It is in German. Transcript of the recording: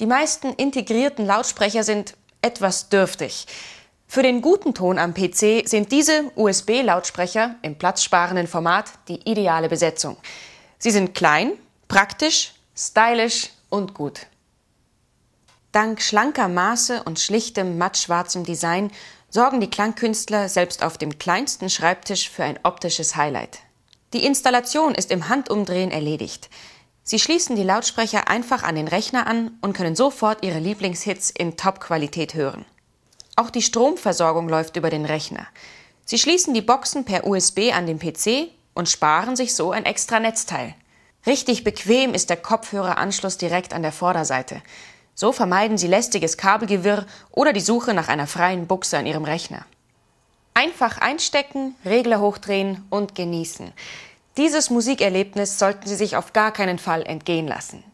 Die meisten integrierten Lautsprecher sind etwas dürftig. Für den guten Ton am PC sind diese USB-Lautsprecher im platzsparenden Format die ideale Besetzung. Sie sind klein, praktisch, stylisch und gut. Dank schlanker Maße und schlichtem mattschwarzem Design sorgen die Klangkünstler selbst auf dem kleinsten Schreibtisch für ein optisches Highlight. Die Installation ist im Handumdrehen erledigt. Sie schließen die Lautsprecher einfach an den Rechner an und können sofort Ihre Lieblingshits in Top-Qualität hören. Auch die Stromversorgung läuft über den Rechner. Sie schließen die Boxen per USB an den PC und sparen sich so ein extra Netzteil. Richtig bequem ist der Kopfhöreranschluss direkt an der Vorderseite. So vermeiden Sie lästiges Kabelgewirr oder die Suche nach einer freien Buchse an Ihrem Rechner. Einfach einstecken, Regler hochdrehen und genießen. Dieses Musikerlebnis sollten Sie sich auf gar keinen Fall entgehen lassen.